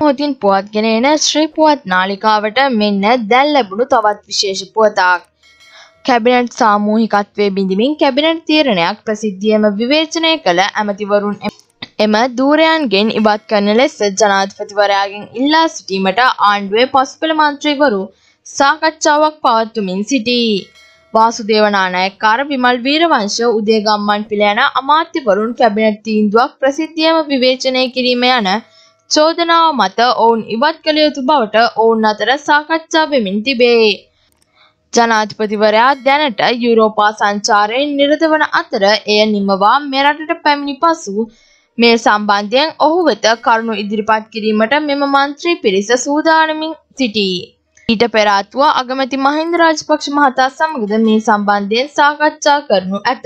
මෝතින් පුවත් ගෙනන ශ්‍රී පුවත් නාලිකාවට මෙන්න දැල් ලැබුණු තවත් විශේෂ පුවතාක්. කැබිනට් සාමූහිකත්වය බිඳිමින් කැබිනට් තීරණයක් ප්‍රසිද්ධියම විවේචනය කළ ඇමතිවරුන් එම දූරයන්ගෙන් ඉවත් කරන ලෙස ජනාධපතිවරයාගෙන් ඉල්ලා සිටීමට ආණ්ඩුවේ පස්පල මන්ත්‍රීවරු සාකච්ඡාවක් පවත්තුමින් සිටී. වාසුදේවනානායක්කාර විමල් වීරවංශ උදේගම්මන් පිළ යන අමාත්‍යවරුන් කැබිනට් තීන්දුවක් ප්‍රසිද්ධියම විවේචනය කිරීම යන චෝදනාව මත ඔවුන් ඉවත් කළ යුතු බවට ඔවුන් අතර සාකච්ඡා වෙමින් තිබේ. ජනාධිපතිවරයා දැනට යුරෝපා සංචාරයෙන් නිරත වන අතර එය නිමවා මෙරටට පැමිණි පසු මේ සම්බන්ධයෙන් ඔහු වෙත කරුණු ඉදිරිපත් කිරීමට මෙම මන්ත්‍රී පිරිස සූදානමින් සිටී. ඊට පෙර අගමැති මහින්ද රාජපක්ෂ මහතා සමගද මේ සම්බන්ධයෙන් සාකච්ඡා කරනු ඇත.